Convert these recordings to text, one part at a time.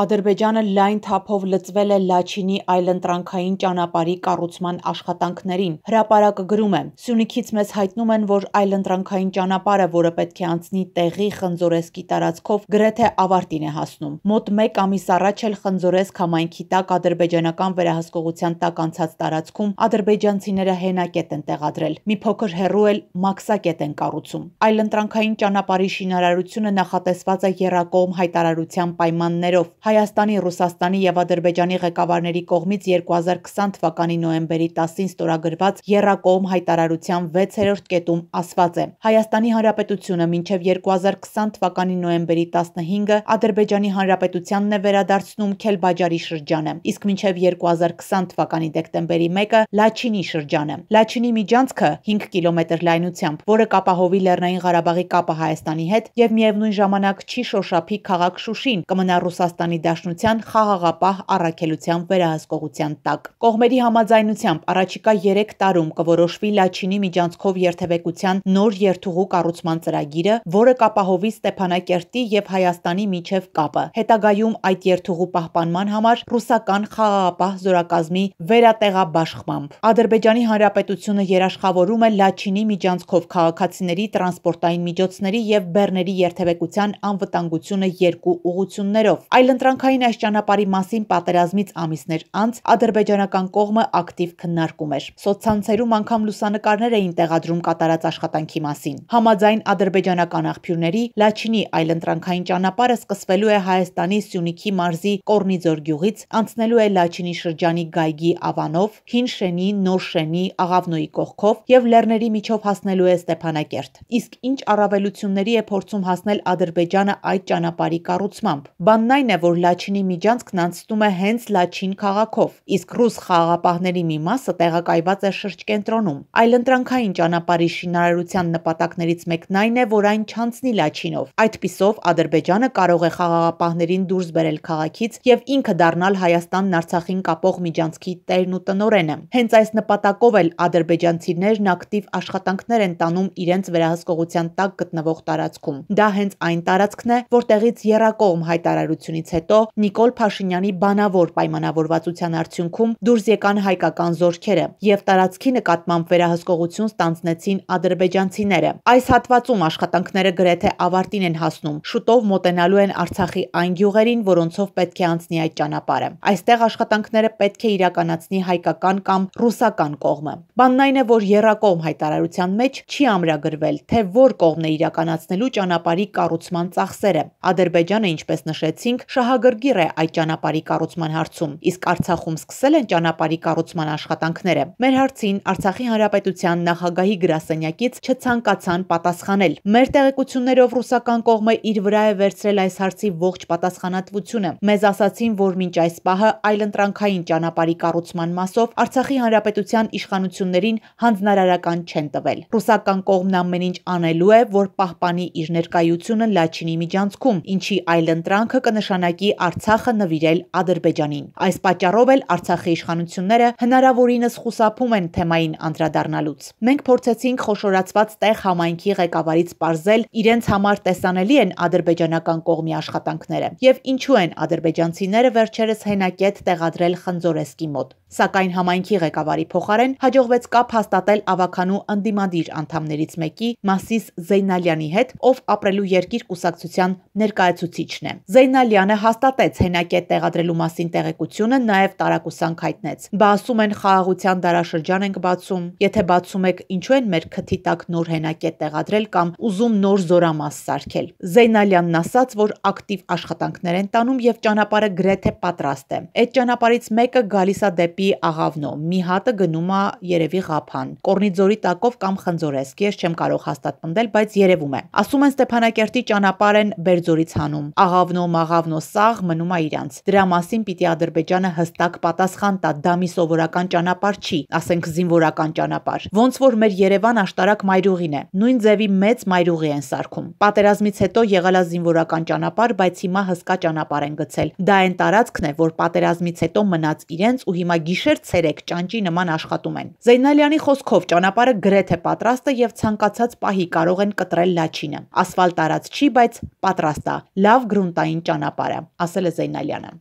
Ադրբեջանը լայն թափով լծվել է Լաչինի այլընտրանքային ճանապարհի կառուցման աշխատանքներին։ Հրապարակը գրում է. «Սյունիքից մեզ հայտնում են, որ այլընտրանքային ճանապարհը, որը պետք է անցնի տեղի Խնձորեսկի տարածքով, գրեթե ավարտին է հասնում։ Մոտ մեկ ամիս առաջ էլ Խնձորեսկ համայնքի տակ ադրբեջանական վերահսկողության տակ անցած տարածքում ադրբեջանցիները հենակետ են տեղադրել։ Մի փոքր հեռու էլ մաքսակետ են կառուցում։ Այլընտրանքային ճանապարհի շինարարությունը նախատեսված է Եռակողմ հայտարարության պայմաններով Հայաստանի, Ռուսաստանի եւ Ադրբեջանի ղեկավարների կողմից 2020 թվականի նոեմբերի 10-ին ստորագրված Եռակողմ հայտարարության 6-րդ կետում ասված է. Հայաստանի Հանրապետությունը մինչև 2020 թվականի նոեմբերի 15-ը Ադրբեջանի Հանրապետությանն է վերադարձնում Քելբաջարի շրջանը, իսկ մինչև 2020 թվականի դեկտեմբերի 1-ը Լաչինի շրջանը։ Լաչինի միջանցքը 5 կիլոմետր լայնությամբ, որը կապահովի Լեռնային Ղարաբաղի կապը Հայաստանի հետ եւ միևնույն ժամանակ չի շոշափի քաղաք Շուշին, կմնա Ռուսաստանի Հայաստանի Դաշնության խաղաղապահ առաքելության վերահսկողության տակ։ Կողմերի համաձայնությամբ առաջիկա 3 տարում կորոշվի Լաչինի միջանցքով երթևեկության նոր երթուղու կառուցման ծրագիրը, որը կապահովի Ստեփանակերտի եւ Հայաստանի միջև կապը։ Հետագայում այդ երթուղու պահպանման համար ռուսական խաղաղապահ զորակազմի վերատեղաբաշխմամբ։ Ադրբեջանի Հանրապետությունը երաշխավորում է Լաչինի միջանցքով քաղաքացիների տրանսպորտային միջոցների եւ բեռների երթևեկության անվտանգությունը երկու ուղություններով։ Այլ Արտընտրանքային այս ճանապարհի մասին պատերազմից ամիսներ անց ադրբեջանական կողմը ակտիվ քննարկում էր։ Սոցցանցերում անգամ լուսանկարներ էին տեղադրում կատարած աշխատանքի մասին։ Համաձայն ադրբեջանական աղբյուրների Լաչինի այլընտրանքային ճանապարհը սկսվելու է Հայաստանի Սյունիքի մարզի Կորնիձոր գյուղից, անցնելու է Լաչինի շրջանի Գայգի Ավանով, Հին Շենի, Նոր Շենի, Աղավնոյի կողքով եւ Լեռների միջով հասնելու է Ստեփանակերտ։ Իսկ ինչ առավելությունների է փորձում հասնել Ադրբեջանը այդ ճանապարհի կառուցմամբ։ Բանն այն է, որ որ Լաչինի միջանցքն անցնում է հենց Լաչին քաղաքով, իսկ ռուս խաղաղապահների մի մասը տեղակայված է շրջկենտրոնում։ Այլընտրանքային ճանապարհի շինարարության նպատակներից մեկն այն է, որ այն չանցնի Լաչինով։ Այդ պիսով Ադրբեջանը կարող է խաղաղապահներին դուրս բերել քաղաքից եւ ինքը դառնալ Հայաստանն Արցախին կապող միջանցքի տերն ու տնորենը։ Հենց այս նպատակով էլ ադրբեջանցիներն ակտիվ աշխատանքներ են տանում իրենց վերահսկողության տակ գտնվող տարածքում։ Դա հենց այն տարածքն է, որտեղից Եռակողմ հայտարարությունից հետո հետո Նիկոլ Փաշինյանի բանավոր պայմանավորվածության արդյունքում դուրս եկան հայկական զորքերը եւ տարածքի նկատմամբ վերահսկողություն ստանձնեցին ադրբեջանցիները։ Այս հատվածում աշխատանքները գրեթե ավարտին են հասնում։ Շուտով մոտենալու են Արցախի այն գյուղերին, որոնցով պետք է անցնի այդ ճանապարհը։ Այստեղ աշխատանքները պետք է իրականացնի հայկական կամ ռուսական կողմը։ Բանն այն է, որ Երակողմ հայտարարության մեջ չի ամրագրվել, թե որ կողմն է իրականացնելու ճանապարհի կառուցման ծախսերը։ Ադրբեջանը, ինչպես նշեցինք, շահ ահագրգիռ է այդ ճանապարհի կառուցման հարցում, իսկ Արցախում սկսել են ճանապարհի կառուցման աշխատանքները։ Մեր հարցին Արցախի հանրապետության նախագահի գրասենյակից չցանկացան պատասխանել։ Մեր տեղեկություններով ռուսական կողմը իր վրա է վերցրել այս հարցի ողջ պատասխանատվությունը։ Մեզ ասացին, որ մինչ այս պահը այլընտրանքային ճանապարհի կառուցման մասով Արցախի հանրապետության իշխանություններին հանձնարարական չեն տվել։ Ռուսական կողմն ամեն ինչ անելու է, որ պահպանի իր ներկայությունը Լաչինի միջանցքում, ինչի այլընտրանքը կնշանակի ուղակի Արցախը նվիրել Ադրբեջանին։ Այս պատճառով էլ Արցախի իշխանությունները հնարավորինս խուսափում են թեմային անդրադառնալուց։ Մենք փորձեցինք խոշորացված տեղ համայնքի ղեկավարից ողջել իրենց համար տեսանելի են ադրբեջանական կողմի աշխատանքները եւ ինչու են ադրբեջանցիները վերջերս հենակետ տեղադրել Խնձորեսկի մոտ։ Սակայն համայնքի ղեկավարի փոխարեն հաջողվեց կապ հաստատել ավականու ընդդիմադիր անդամներից մեկի Մասիս Զեյնալյանի հետ, ով ապրելու երկիր կուսակցության ներկայացուցիչն է։ Զեյնալյանը հաս հաստատեց հենակետ տեղադրելու մասին տեղեկությունը, նաև տարակուսանք հայտնեց։ Բա ասում են խաղաղության դարաշրջան ենք բացում։ Եթե բացում եք, ինչու են մեր քթի տակ նոր հենակետ տեղադրել կամ ուզում նոր զորամաս սարքել։ Զեյնալյանն ասաց, որ ակտիվ աշխատանքներ են տանում եւ ճանապարհը գրեթե պատրաստ է։ Այդ ճանապարից մեկը գալիս է դեպի Աղավնո, մի հատը գնում է Երևի Ղափան։ Կորնիձորի տակով կամ Խնձորեսկ, ես չեմ կարող հաստատ պնդել, բայց երևում է։ Ասում են Ստեփանակերտի ճանապարհ են Բերձորից հանում։ Աղավնո, Մաղավնո, սաղ մնում է իրանց։ Դրա մասին պիտի Ադրբեջանը հստակ պատասխան տա, դա մի սովորական ճանապարհ չի, ասենք զինվորական ճանապարհ։ Ոնց որ մեր Երևան աշտարակ մայրուղին է։ Նույն ձևի մեծ մայրուղի են սարքում։ Պատերազմից հետո եղել է զինվորական ճանապարհ, բայց հիմա հսկա ճանապարհ են գցել։ Դա այն տարածքն է, որ պատերազմից հետո մնաց իրենց ու հիմա գիշեր ցերեկ ճանճի նման աշխատում են։ Զեյնալյանի խոսքով ճանապարհը գրեթե պատրաստ է եւ ցանկացած պահի կարող են կտրել լաչինը։ Ասֆալտ արած չի, բայց պատրաստ է։ Լավ գրունտային ճանապարհ է ասել է Զեյնալյանը։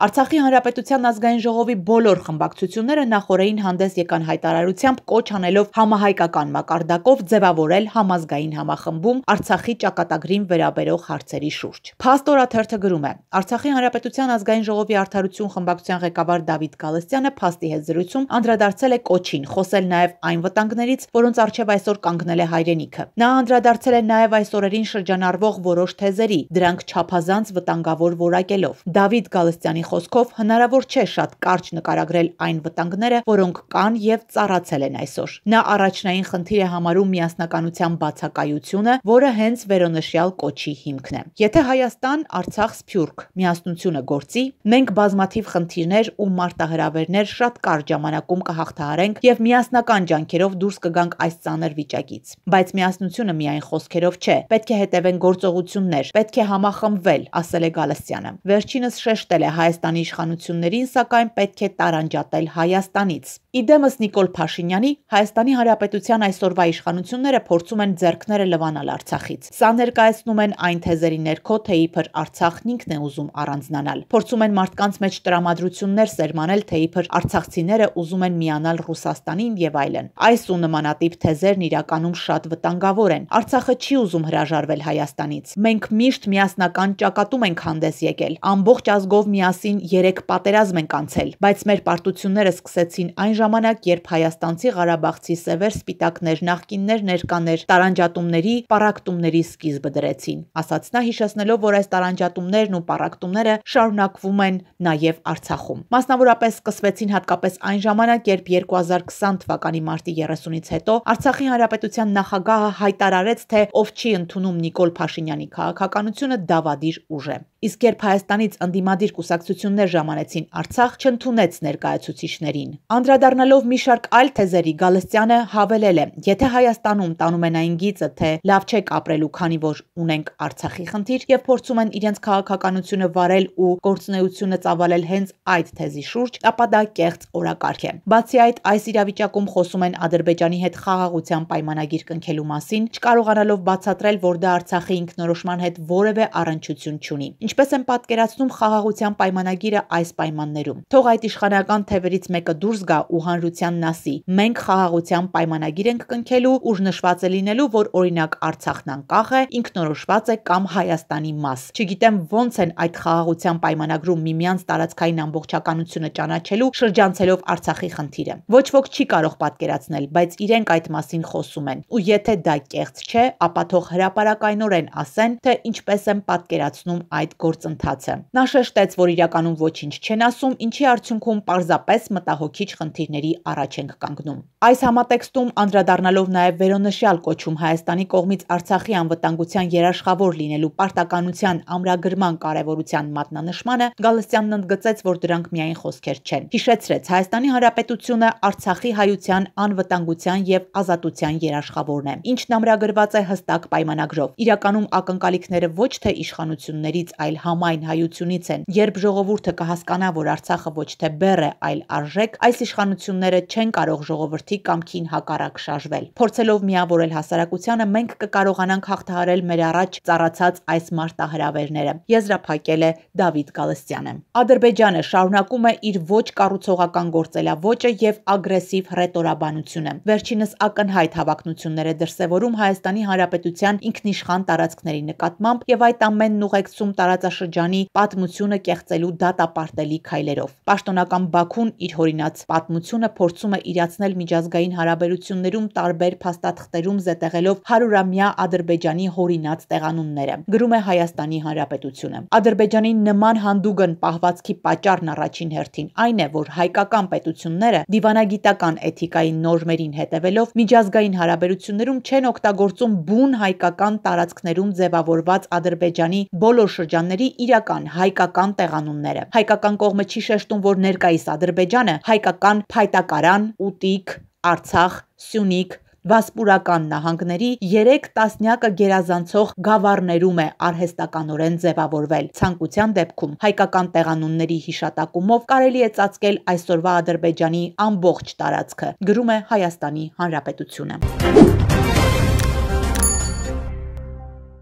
Արցախի Հանրապետության ազգային ժողովի բոլոր խմբակցությունները նախորդին հանդես եկան հայտարարությամբ կոչ անելով համահայկական մակարդակով ձևավորել համազգային համախմբում Արցախի ճակատագրին վերաբերող հարցերի շուրջ։ Փաստորաթերթը գրում է. Արցախի Հանրապետության ազգային ժողովի արդարություն խմբակցության ղեկավար Դավիթ Գալստյանը փաստի հետ զրույցում անդրադարձել է կոչին, խոսել նաև այն վտանգներից, որոնց արչև այսօր կանգնել է հայրենիքը։ Նա անդրադարձել է նաև այս օրերին շրջանառվող որոշ թեզերի, դրանք չափազանց վտանգավոր որակելով։ Դավիթ Գալստյանի խոսքով հնարավոր չէ շատ կարճ նկարագրել այն վտանգները, որոնք կան եւ ծառացել են այսօր։ Նա առաջնային խնդիր է համարում միասնականության բացակայությունը, որը հենց վերոնշյալ կոչի հիմքն է։ Եթե Հայաստան, Արցախ, Սփյուռք միասնությունը գործի, մենք բազմաթիվ խնդիրներ ու մարտահրավերներ շատ կարճ ժամանակում կհաղթահարենք եւ միասնական ջանքերով դուրս կգանք այս ծանր վիճակից։ Բայց միասնությունը միայն խոսքերով չէ, պետք է հետևեն գործողություններ, պետք է համախմբվել, ասել է Գալստյանը։ Վերջինս շեշտել է Հայաստան Հայաստանի իշխանություններին, սակայն պետք է տարանջատել Հայաստանից։ Իդեմս Նիկոլ Փաշինյանի Հայաստանի Հանրապետության այսօրվա իշխանությունները փորձում են ձեռքները լվանալ Արցախից։ Սա ներկայացնում են այն թեզերի ներքո, թե իբր Արցախն ինքն է ուզում առանձնանալ։ Փորձում են մարդկանց մեջ տրամադրություններ սերմանել, թե իբր արցախցիները ուզում են միանալ Ռուսաստանին եւ այլն։ Այս ու նմանատիպ թեզերն իրականում շատ վտանգավոր են։ Արցախը չի ուզում հրաժարվել Հայաստանից։ Մենք միշտ միասնական ճակատում ենք հանդես եկել։ Ամբողջ ազգով միասին վերջին 3 պատերազմ ենք անցել, բայց մեր պարտությունները սկսեցին այն ժամանակ, երբ հայաստանցի Ղարաբաղցի սևեր սպիտակներ, նախկիններ, ներկաներ տարանջատումների, պարակտումների սկիզբը դրեցին, ասաց նա հիշեցնելով, որ այս տարանջատումներն ու պարակտումները շարունակվում են նաև Արցախում։ Մասնավորապես սկսվեցին հատկապես այն ժամանակ, երբ 2020 թվականի մարտի 30-ից հետո Արցախի հանրապետության նախագահը հայտարարեց, թե ով չի ընդունում Նիկոլ Փաշինյանի քաղաքականությունը, դավադիր ուժ է։ Իսկ երբ Հայաստանից ընդդիմադիր կուսակցություններ ժամանեցին Արցախ, չընդունեց ներկայացուցիչներին։ Անդրադառնալով մի շարք այլ թեզերի Գալստյանը հավելել է. «Եթե Հայաստանում տանում են այն գիծը, թե լավ չեք ապրելու, քանի որ ունենք Արցախի խնդիր եւ փորձում են իրենց քաղաքականությունը վարել ու գործունեությունը ծավալել հենց այդ թեզի շուրջ, ապա դա կեղծ օրակարգ է»։ Բացի այդ, այս իրավիճակում խոսում են Ադրբեջանի հետ խաղաղության պայմանագիր կնքելու մասին, չկարողանալով բացատրել, որ դա Արցախի ինքնորոշման հետ որևէ առնչություն չունի։ Ինչպես են պատկերացնում խաղաղության պայմանագիրը այս պայմաններում։ Թող այդ իշխանական թևերից մեկը դուրս գա ու հանրության նասի. մենք խաղաղության պայմանագիր ենք կնքելու, ուր նշված է լինելու, որ օրինակ Արցախն անկախ է, ինքնորոշված է կամ Հայաստանի մաս։ Չգիտեմ ոնց են այդ խաղաղության պայմանագրում միմյանց տարածքային ամբողջականությունը ճանաչելու շրջանցելով Արցախի խնդիրը։ Ոչ ոք չի կարող պատկերացնել, բայց իրենք այդ մասին խոսում են։ Ու եթե դա կեղծ չէ, ապա թող հրաապարակայնորեն ասեն, թե ինչպես են պատկերացնում այդ գործընթացը։ Նա շեշտեց, որ իրականում ոչինչ չեն ասում, ինչի արդյունքում պարզապես մտահոգիչ խնդիրների առաջ ենք կանգնում։ Այս համատեքստում անդրադառնալով նաև վերոնշյալ կոչում Հայաստանի կողմից Արցախի անվտանգության երաշխավոր լինելու պարտականության ամրագրման կարևորության մատնանշմանը Գալստյանն ընդգծեց, որ դրանք միայն խոսքեր չեն։ Հիշեցրեց, Հայաստանի Հանրապետությունը Արցախի հայության անվտանգության եւ ազատության երաշխավորն է, ինչն ամրագրված է հստակ պայմանագրով։ Իրականում ակնկալիքները ոչ թե իշխանություններից, այլ այլ համայն հայությունից են։ Երբ ժողովուրդը կհասկանա, որ Արցախը ոչ թե բեռ է, այլ արժեք, այս իշխանությունները չեն կարող ժողովրդի կամքին հակառակ շարժվել։ Փորձելով միավորել հասարակությանը, մենք կկարողանանք հաղթահարել մեր առաջ ծառացած այս մարտահրավերները։ Եզրափակել է Դավիթ Գալստյանը։ Ադրբեջանը շարունակում է իր ոչ կառուցողական գործելավոճը եւ ագրեսիվ ռետորաբանությունը։ Վերջինս ակնհայտ հավակնություններ է դրսևորում Հայաստանի Հանրապետության ինքնիշխան տարածքների նկատմամբ եւ այդ ամենն ուղեկցում տարած տարածաշրջանի պատմությունը կեղծելու դատապարտելի քայլերով։ Պաշտոնական Բաքուն իր հորինած պատմությունը փորձում է իրացնել միջազգային հարաբերություններում տարբեր փաստաթղթերում զետեղելով հարյուրամյա Ադրբեջանի հորինած տեղանունները։ Գրում է Հայաստանի Հանրապետությունը։ Ադրբեջանի նման հանդուգն պահվածքի պատճառն առաջին հերթին այն է, որ հայկական պետությունները դիվանագիտական էթիկայի նորմերին հետևելով միջազգային հարաբերություններում չեն օգտագործում բուն հայկական տարածքներում ձևավորված Ադրբեջանի բոլոր շրջանների Ադրբեջանների իրական հայկական տեղանունները։ Հայկական կողմը չի շեշտում, որ ներկայիս Ադրբեջանը հայկական փայտակարան, ուտիկ, Արցախ, Սյունիք, Վասպուրական նահանգների 3 տասնյակը գերազանցող գավառներում է արհեստականորեն ձևավորվել։ Ցանկության դեպքում հայկական տեղանունների հիշատակումով կարելի է ծածկել այսօրվա Ադրբեջանի ամբողջ տարածքը, գրում է Հայաստանի Հանրապետությունը։